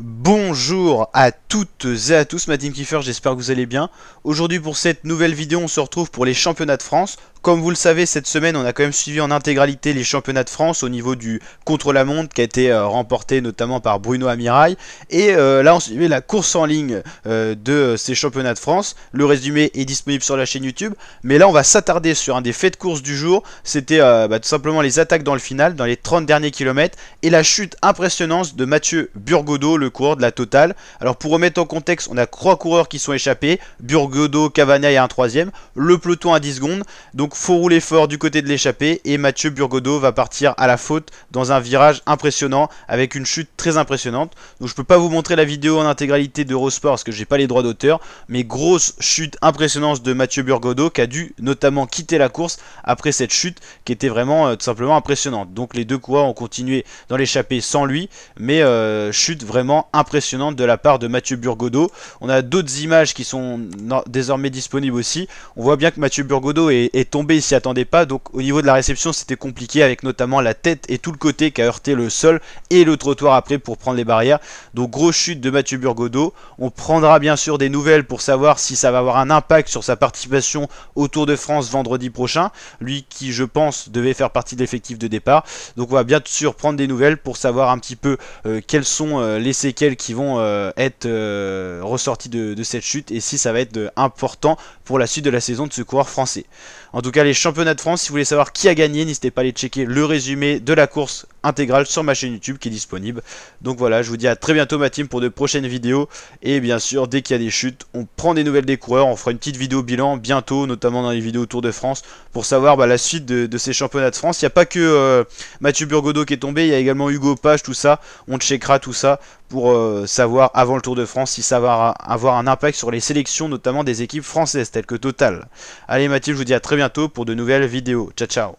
Bon. Bonjour à toutes et à tous, ma team Kiefer, j'espère que vous allez bien. Aujourd'hui pour cette nouvelle vidéo, on se retrouve pour les championnats de France. Comme vous le savez, cette semaine, on a quand même suivi en intégralité les championnats de France au niveau du contre-la-montre qui a été euh, remporté notamment par Bruno Amirail. Et euh, là, on suivait la course en ligne euh, de ces championnats de France. Le résumé est disponible sur la chaîne YouTube. Mais là, on va s'attarder sur un des faits de course du jour. C'était bah, tout simplement les attaques dans le final, dans les 30 derniers kilomètres, et la chute impressionnante de Mathieu Burgodeau, le coureur de la alors pour remettre en contexte, on a trois coureurs qui sont échappés, Burgodo, Cavagna et un troisième, le peloton à 10 secondes, donc faut rouler fort du côté de l'échappé et Mathieu Burgodo va partir à la faute dans un virage impressionnant avec une chute très impressionnante. Donc je peux pas vous montrer la vidéo en intégralité d'Eurosport parce que j'ai pas les droits d'auteur, mais grosse chute impressionnante de Mathieu Burgodo qui a dû notamment quitter la course après cette chute qui était vraiment euh, tout simplement impressionnante. Donc les deux coureurs ont continué dans l'échappée sans lui, mais euh, chute vraiment impressionnante de la part de Mathieu Burgodeau. On a d'autres images qui sont désormais disponibles aussi. On voit bien que Mathieu Burgodeau est, tombé, il s'y attendait pas. Donc au niveau de la réception, c'était compliqué avec notamment la tête et tout le côté qui a heurté le sol et le trottoir après pour prendre les barrières. Donc grosse chute de Mathieu Burgodeau. On prendra bien sûr des nouvelles pour savoir si ça va avoir un impact sur sa participation au Tour de France vendredi prochain. Lui qui, je pense, devait faire partie de l'effectif de départ. Donc on va bien sûr prendre des nouvelles pour savoir un petit peu euh, quels sont euh, les séquelles qui vont euh, être euh, ressortis de, de, cette chute et si ça va être euh, important pour la suite de la saison de ce coureur français. En tout cas, les championnats de France, si vous voulez savoir qui a gagné, n'hésitez pas à aller checker le résumé de la course intégrale sur ma chaîne YouTube qui est disponible. Donc voilà, je vous dis à très bientôt ma team pour de prochaines vidéos. Et bien sûr, dès qu'il y a des chutes, on prend des nouvelles des coureurs, on fera une petite vidéo bilan bientôt, notamment dans les vidéos Tour de France, pour savoir bah, la suite de, ces championnats de France. Il n'y a pas que euh, Mathieu Burgodeau qui est tombé, il y a également Hugo Page, tout ça. On checkera tout ça pour euh, savoir avant le Tour de France si ça va avoir un impact sur les sélections, notamment des équipes françaises telles que Total. Allez Mathieu, je vous dis à très bientôt pour de nouvelles vidéos. Ciao ciao